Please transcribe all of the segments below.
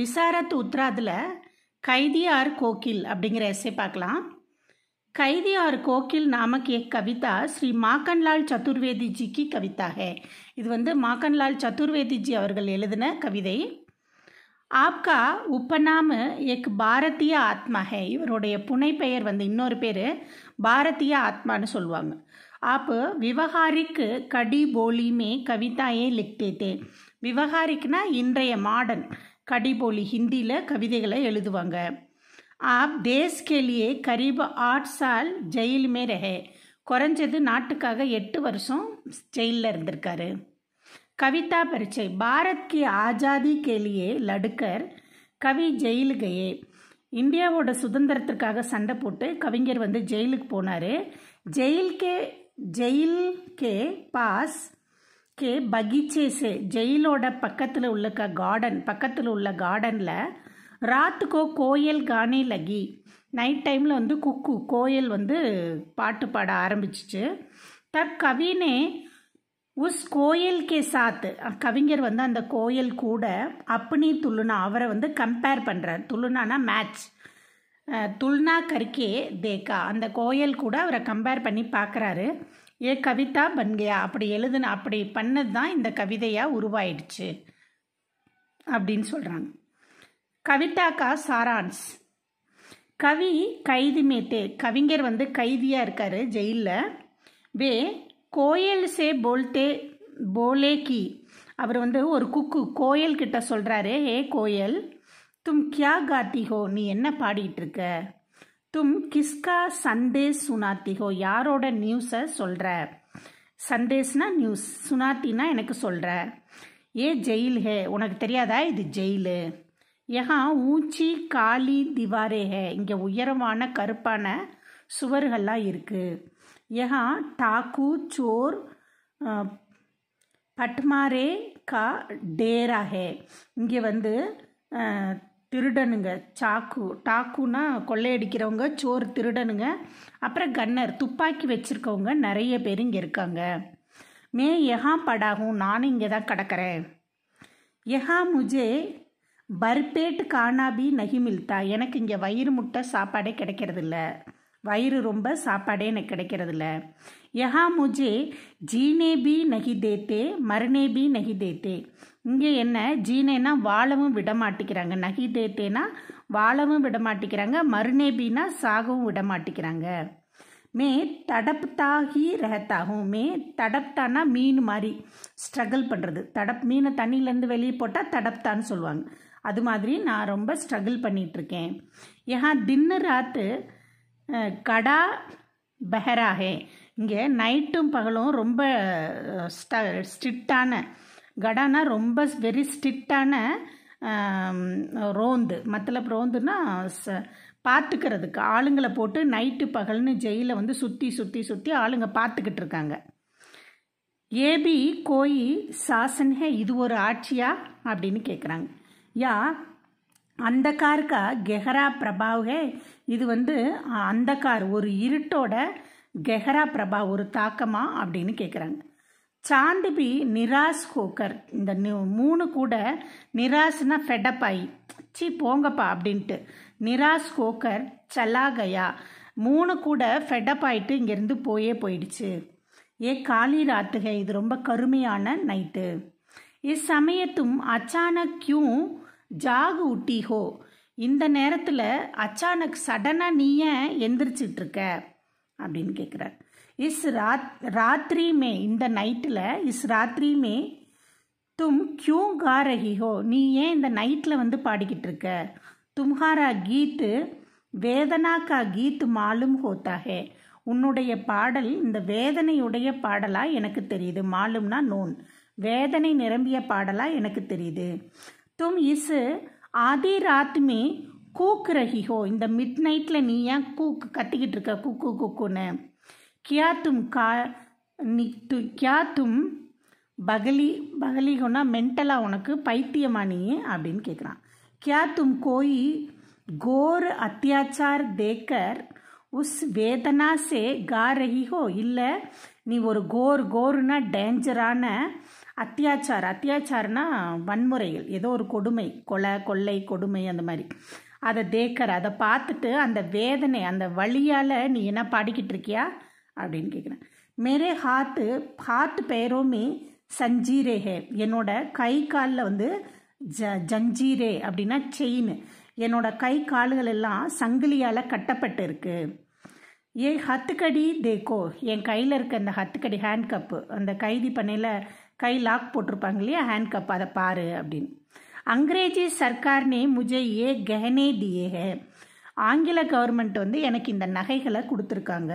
விசாரத் உத்ராதில் கைதியார் கோகில் அப்படிங்கிற எஸ்ஸை பார்க்கலாம் கைதி ஆர் கோகில் நாமக்கிய கவிதா ஸ்ரீ மாக்கன்லால் சதுர்வேதிஜிக்கு கவிதாக கவிதா இது வந்து மாக்கன்லால் சதுர்வேதிஜி அவர்கள் எழுதின கவிதை ஆப்கா உப்பநாம எக் பாரதிய ஆத்மா இவருடைய புனை பெயர் வந்து இன்னொரு பேர் பாரதிய ஆத்மான்னு சொல்லுவாங்க ஆப் விவகாரிக்கு கடி போலிமே கவிதாயே லிக்டேதே விவகாரிக்குனா இன்றைய மாடர்ன் கடிபோலி ஹிந்தியில் கவிதைகளை எழுதுவாங்க ஆப் தேஸ் கேலியே கரீப் ஆட் சால் ஜெயிலுமே ரஹே குறைஞ்சது நாட்டுக்காக எட்டு வருஷம் ஜெயிலில் இருந்திருக்காரு கவிதா பரிச்சை பாரத் கி ஆஜாதி கேலியே லடுக்கர் கவி ஜெயிலுகையே இந்தியாவோட சுதந்திரத்திற்காக சண்டை போட்டு கவிஞர் வந்து ஜெயிலுக்கு போனார் ஜெயில்கே ஜெயில் கே பாஸ் के बगीचे ஜெயிலோட பக்கத்தில் உள்ள கார்டன் பக்கத்தில் உள்ள கார்டனில் ராத்துக்கோ கோயில் கானே லகி நைட் டைமில் வந்து குக்கு கோயில் வந்து பாட்டு பாட ஆரம்பிச்சிச்சு தப் கவினே உஸ் கோயில் கே சாத்து கவிஞர் வந்து அந்த கோயில் கூட அப்பனி துள்ளுனா அவரை வந்து கம்பேர் பண்ணுறார் துள்ளுனானா மேட்ச் துல்னா கற்கே தேக்கா அந்த கோயில் கூட அவரை கம்பேர் பண்ணி பார்க்குறாரு ஏ கவிதா பன்கையா அப்படி எழுதுன அப்படி பண்ணது தான் இந்த கவிதையாக உருவாயிடுச்சு அப்படின்னு சொல்கிறாங்க கவிதா கா சாரான்ஸ் கவி கைதி மேத்தே கவிஞர் வந்து கைதியாக இருக்கார் ஜெயிலில் வே கோயல் சே போல்தே போலே கி அவர் வந்து ஒரு குக்கு கோயல் கிட்ட சொல்கிறாரு ஏ கோயல் தும் கியா காத்தி நீ என்ன பாடிட்டுருக்க தும் கிஸ்கா संदेश சுனாத்திகோ யாரோட நியூஸை சொல்கிற சந்தேஷ்னா நியூஸ் சுனாத்தினா எனக்கு சொல்கிற ஏ ஜெயில் ஹே உனக்கு தெரியாதா இது ஜெயிலு யஹா ஊச்சி காலி திவாரே ஹே இங்கே உயரமான கருப்பான சுவர்கள்லாம் இருக்குது ஏஹா டாக்கு சோர் பட்மாரே கா டேரா ஹே இங்கே வந்து திருடனுங்க சாக்கு டாக்குனா கொள்ளையடிக்கிறவங்க சோறு திருடனுங்க அப்புறம் கன்னர் துப்பாக்கி வச்சுருக்கவங்க நிறைய பேர் இங்கே இருக்காங்க மே யஹா படாகும் நானும் இங்கே தான் கிடக்கிறேன் யஹா முஜே பர்பேட் காணாபி நகிமில்தா மில்தா எனக்கு இங்கே வயிறு முட்டை சாப்பாடே கிடைக்கிறதில்ல வயிறு ரொம்ப சாப்பாடே எனக்கு கிடைக்கிறதில்ல யஹா முஜே ஜீனேபி நகிதேத்தே மர்னேபி நகிதேத்தே இங்கே என்ன ஜீனைனா வாழவும் விட மாட்டேங்கிறாங்க தேத்தேனா வாழவும் விட மாட்டேங்கிறாங்க சாகவும் விட மே தடப்தாகி ரகத்தாகும் மே தடப்தானா மீன் மாதிரி ஸ்ட்ரகிள் பண்ணுறது தடப் மீனை தண்ணியிலேருந்து வெளியே போட்டால் தடப்தான்னு சொல்லுவாங்க அது மாதிரி நான் ரொம்ப ஸ்ட்ரகிள் பண்ணிகிட்ருக்கேன் ஏஹா தின்னு ராத்து கடா பெஹராகே இங்கே நைட்டும் பகலும் ரொம்ப ஸ்ட ஸ்ட்ரிக்டான கடானா ரொம்ப வெரி ஸ்ட்ரிக்டான ரோந்து மத்தளப் ரோந்துன்னா ச பார்த்துக்கிறதுக்கு ஆளுங்களை போட்டு நைட்டு பகல்னு ஜெயிலை வந்து சுற்றி சுற்றி சுற்றி ஆளுங்க பார்த்துக்கிட்டு இருக்காங்க ஏபி கோயி சாசன்ஹே இது ஒரு ஆட்சியா அப்படின்னு கேட்குறாங்க யா அந்த காருக்கா கெஹரா பிரபாவ்ஹே இது வந்து அந்த கார் ஒரு இருட்டோட கெஹரா பிரபா ஒரு தாக்கமா அப்படின்னு கேட்குறாங்க சாண்டுபி நிராஸ் ஹோக்கர் இந்த மூணு கூட நிராஸ்னா ஃபெடப் ஆகி சி போங்கப்பா அப்படின்ட்டு நிராஸ் ஹோக்கர் சலாகயா மூணு கூட ஃபெடப் ஆயிட்டு இங்கேருந்து போயே போயிடுச்சு ஏ காலி ராத்துகை இது ரொம்ப கருமையான நைட்டு இச்சமயத்தும் அச்சானக் கியூ ஜாகு உட்டிஹோ இந்த நேரத்தில் அச்சானக் சடனாக நீ ஏன் எந்திரிச்சிட்ருக்க அப்படின்னு கேட்குறார் இஸ் ராத் ராத்திரியுமே இந்த நைட்டில் இஸ் ராத்திரியுமே தும் கியூ காரஹிஹோ நீ ஏன் இந்த நைட்டில் வந்து பாடிக்கிட்டு இருக்க தும்ஹாரா கீத்து வேதனாக்கா கீத்து மாலும் ஹோத்தாகே உன்னுடைய பாடல் இந்த வேதனையுடைய பாடலாக எனக்கு தெரியுது மாலும்னா நோன் வேதனை நிரம்பிய பாடலாக எனக்கு தெரியுது தும் இஸ் ஆதி ராத் கூக்குரஹிஹோ இந்த மிட் நைட்டில் நீ ஏன் கூக்கு கத்திக்கிட்டு இருக்க குக்கு குக்குன்னு கியாத்தும் கா நீ து கியாத்தும் பகலி பகலிகோன்னா மென்டலாக உனக்கு பைத்தியமா நீ அப்படின்னு கேட்குறான் கியாத்தும் கோய் கோயி கோர் அத்தியாச்சார் தேக்கர் உஸ் வேதனா சே கா ரஹிஹோ இல்லை நீ ஒரு கோர் கோர்னா டேஞ்சரான அத்தியாச்சார் அத்தியாச்சார்னா வன்முறைகள் ஏதோ ஒரு கொடுமை கொலை கொள்ளை கொடுமை அந்த மாதிரி அதை தேக்கற அதை பார்த்துட்டு அந்த வேதனை அந்த வழியால் நீ என்ன பாடிக்கிட்டு இருக்கியா அப்படின்னு கேட்குறேன் மேரே ஹாத்து ஹாத்து பெயரோமே சஞ்சீரேகே என்னோட கை காலில் வந்து ஜ ஜஞ்சீரே அப்படின்னா செயின் என்னோட கை கால்கள் எல்லாம் சங்கிலியால் கட்டப்பட்டு இருக்கு ஏ ஹத்துக்கடி தேக்கோ என் கையில் இருக்க அந்த ஹத்துக்கடி ஹேண்ட் கப்பு அந்த கைதி பண்ணையில் கை லாக் போட்டிருப்பாங்க இல்லையா ஹேண்ட் கப் அதை பாரு அப்படின்னு அங்கிரேஜி சர்க்கார்னே முஜையே मुझे ये गहने ஆங்கில கவர்மெண்ட் வந்து எனக்கு இந்த நகைகளை கொடுத்துருக்காங்க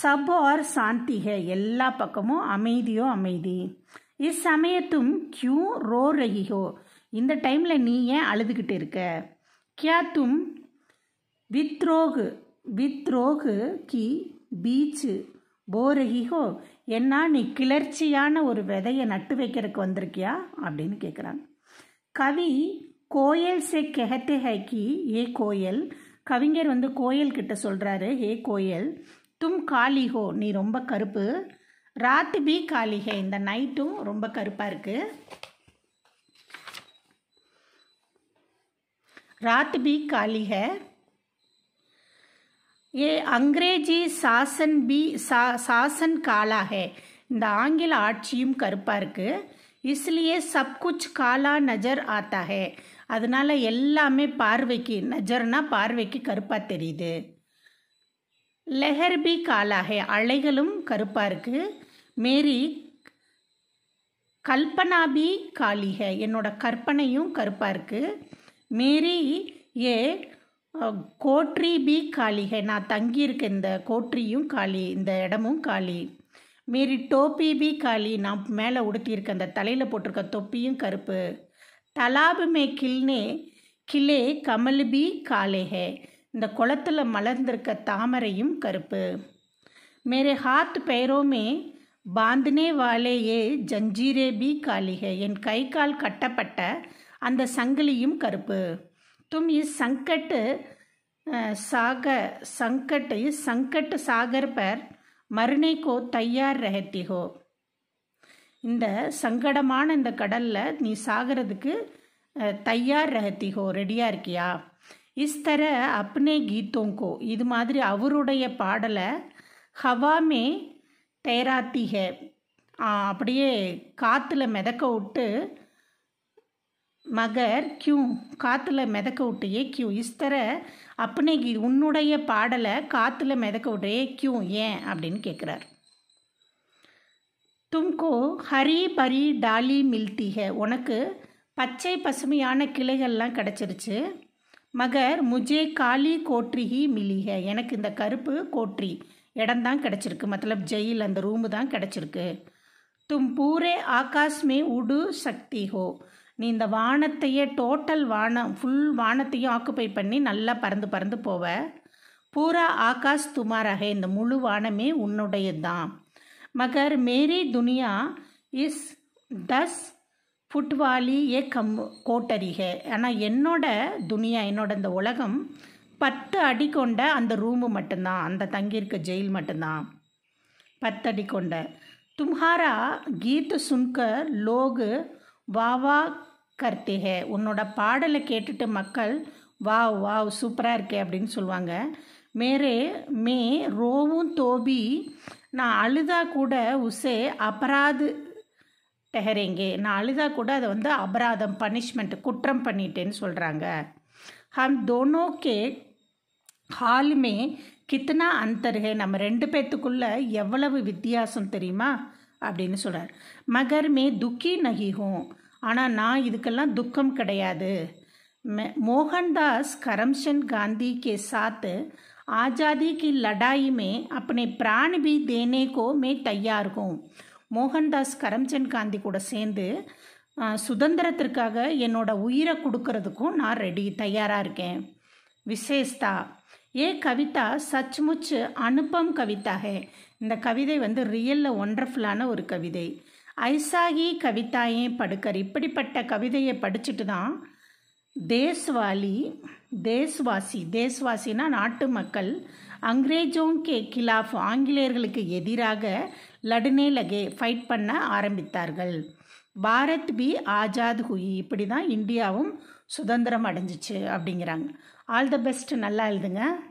சப் ஆர் சாந்திக எல்லா பக்கமும் அமைதியோ அமைதி இச்சமயத்தும் கியூ ரோ ரஹிஹோ இந்த டைமில் நீ ஏன் அழுதுகிட்டு இருக்க கியா தும் வித்ரோகு வித்ரோகு கி பீச்சு போரஹிஹோ என்ன நீ கிளர்ச்சியான ஒரு விதையை நட்டு வைக்கிறதுக்கு வந்திருக்கியா அப்படின்னு கேட்குறாங்க கவி கோயல் சே கெஹட்டே ஹைக்கி ஏ கோயல் கவிஞர் வந்து கோயல் கிட்ட சொல்கிறாரு ஏ கோயல் தும் காளிகோ நீ ரொம்ப கருப்பு ராத்து பி காலிஹே இந்த நைட்டும் ரொம்ப கருப்பாக இருக்குது ராத்து பி காளிகை ஏ அங்கிரேஜி சாசன் பி சாசன் शासन काला இந்த ஆங்கில ஆட்சியும் கருப்பாக இருக்குது இஸ்லியே சப் குச் காலா நஜர் ஆத்தா ஹே அதனால் எல்லாமே பார்வைக்கு நஜர்னா பார்வைக்கு கருப்பாக தெரியுது லெஹர்பி காலா ஹே அலைகளும் கருப்பாக இருக்குது மேரி கல்பனாபி பி ஹே என்னோட கற்பனையும் கருப்பாக இருக்குது மேரி ஏ கோட்ரி பி காலிகை நான் தங்கியிருக்க இந்த கோட்ரியும் காலி இந்த இடமும் காலி மீறி டோப்பி பி காலி நான் மேலே உடுத்தியிருக்க அந்த தலையில் போட்டிருக்க தொப்பியும் கருப்பு தலாபு மே கில்னே கிளே கமல் பி காலேஹே இந்த குளத்தில் மலர்ந்திருக்க தாமரையும் கருப்பு மேரே ஹாத் பெயரோமே பாந்தினே வாலேயே ஜஞ்சீரே பி காலிகை என் கை கால் கட்டப்பட்ட அந்த சங்கிலியும் கருப்பு तुम इस संकट सागर संकट इस संकट सागर पर கோ தையார் ரஹத்திஹோ இந்த சங்கடமான இந்த கடலில் நீ சாகிறதுக்கு தையார் ரஹத்திஹோ ரெடியாக இருக்கியா இஸ்தர அப்னே கீத்தோங்கோ இது மாதிரி அவருடைய பாடலை ஹவாமே தேராத்திக அப்படியே காற்றுல மிதக்க விட்டு மகர் கியூ காற்றுல மிதக்க விட்டு ஏ கியூ இஸ்தர தர அப்பனேகி உன்னுடைய பாடலை காற்றுல மிதக்க விட்டு ஏ கியூ ஏன் அப்படின்னு கேட்குறார் தும்கோ ஹரி பரி டாலி மில்திக உனக்கு பச்சை பசுமையான கிளைகள்லாம் கிடச்சிருச்சு மகர் முஜே காலி ஹி மில்லிக எனக்கு இந்த கருப்பு கோட்ரி தான் கிடச்சிருக்கு மத்தலப் ஜெயில் அந்த ரூமு தான் கிடச்சிருக்கு தும் பூரே ஆகாஷ்மே உடு சக்தி ஹோ நீ இந்த வானத்தையே டோட்டல் வானம் ஃபுல் வானத்தையும் ஆக்குப்பை பண்ணி நல்லா பறந்து பறந்து போவ பூரா ஆகாஷ் துமாராக இந்த முழு வானமே உன்னுடையது தான் மகர் மேரி துனியா இஸ் தஸ் ஃபுட்வாலி ஏ கம் கோட்டரிக ஆனால் என்னோட துனியா என்னோட இந்த உலகம் பத்து அடி கொண்ட அந்த ரூமு மட்டும்தான் அந்த தங்கியிருக்க ஜெயில் மட்டும்தான் பத்து அடி கொண்ட தும்ஹாரா கீத சுன்கர் லோகு வாவா கர்த்திக உன்னோட பாடலை கேட்டுட்டு மக்கள் வாவ் வாவ் சூப்பராக இருக்கே அப்படின்னு சொல்லுவாங்க மேரே மே ரோவும் தோபி நான் அழுதா கூட உசே அபராது டெஹரேங்கே நான் அழுதா கூட அதை வந்து அபராதம் பனிஷ்மெண்ட் குற்றம் பண்ணிட்டேன்னு சொல்கிறாங்க ஹம் தோனோ கே ஹாலுமே கித்தனா அந்தருகே நம்ம ரெண்டு பேர்த்துக்குள்ளே எவ்வளவு வித்தியாசம் தெரியுமா அப்படின்னு சொல்கிறார் மகர் மே துக்கி நகிஹோம் ஆனால் நான் இதுக்கெல்லாம் துக்கம் கிடையாது மெ மோகன்தாஸ் गांधी காந்தி கே சாத்து की लड़ाई में अपने प्राण भी देने को मैं மோகன்தாஸ் கரம்சந்த் காந்தி கூட சேர்ந்து சுதந்திரத்திற்காக என்னோட உயிரை கொடுக்கறதுக்கும் நான் ரெடி தயாராக இருக்கேன் விசேஷ்தா ஏ கவிதா முச்சு அனுப்பம் கவிதா ஹே இந்த கவிதை வந்து ரியலில் ஒண்டர்ஃபுல்லான ஒரு கவிதை ஐசாகி கவிதாயே படுக்கர் இப்படிப்பட்ட கவிதையை படிச்சுட்டு தான் தேஸ்வாலி தேஸ்வாசி தேஸ்வாசினா நாட்டு மக்கள் அங்கிரேஜோங் கே கிலாஃப் ஆங்கிலேயர்களுக்கு எதிராக லடுனே லகே ஃபைட் பண்ண ஆரம்பித்தார்கள் பாரத் பி ஆஜாத் ஹுயி இப்படி தான் இந்தியாவும் சுதந்திரம் அடைஞ்சிச்சு அப்படிங்கிறாங்க ஆல் த பெஸ்ட் நல்லா எழுதுங்க